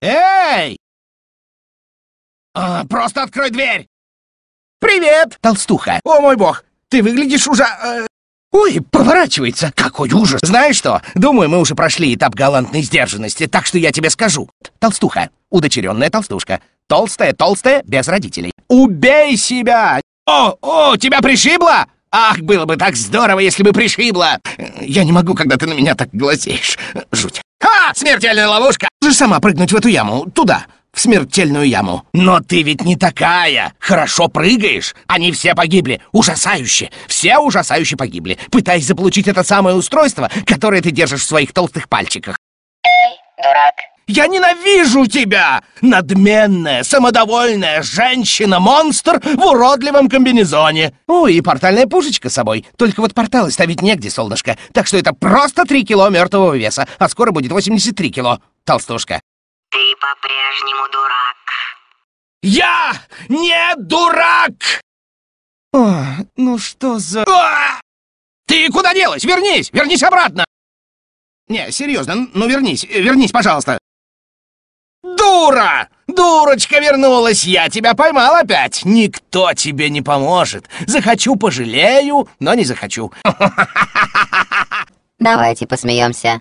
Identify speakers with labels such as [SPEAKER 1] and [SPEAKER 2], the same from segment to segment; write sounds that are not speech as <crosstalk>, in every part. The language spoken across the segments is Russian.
[SPEAKER 1] «Эй!» а, «Просто открой дверь!» «Привет, толстуха!» «О, мой бог! Ты выглядишь уже... Э, «Ой, поворачивается! Какой ужас! Знаешь что? Думаю, мы уже прошли этап галантной сдержанности, так что я тебе скажу. Толстуха, удочеренная толстушка, толстая-толстая, без родителей. Убей себя! О, о, тебя пришибло? Ах, было бы так здорово, если бы пришибло! Я не могу, когда ты на меня так глазеешь. Жуть. Смертельная ловушка! же сама прыгнуть в эту яму, туда, в смертельную яму. Но ты ведь не такая! Хорошо прыгаешь! Они все погибли! Ужасающе! Все ужасающе погибли, пытаясь заполучить это самое устройство, которое ты держишь в своих толстых пальчиках. Эй, дурак, я ненавижу тебя! Надменная, самодовольная женщина-монстр в уродливом комбинезоне! О, и портальная пушечка с собой. Только вот порталы ставить негде, солнышко. Так что это просто три кило мертвого веса, а скоро будет 83 кило, толстушка. Ты по-прежнему дурак. Я не дурак! О, ну что за... А! Ты куда делась? Вернись! Вернись обратно! Не, серьезно, ну вернись, вернись, пожалуйста. «Дура! Дурочка вернулась! Я тебя поймал опять! Никто тебе не поможет! Захочу — пожалею, но не захочу!» <laughs> «Давайте посмеемся!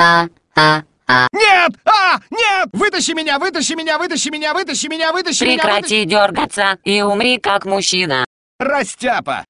[SPEAKER 1] А-а-а!» «Нет! А! Нет! Вытащи меня! Вытащи меня! Вытащи меня! Вытащи меня! Вытащи Прекрати меня! Прекрати дергаться и умри как мужчина!» «Растяпа!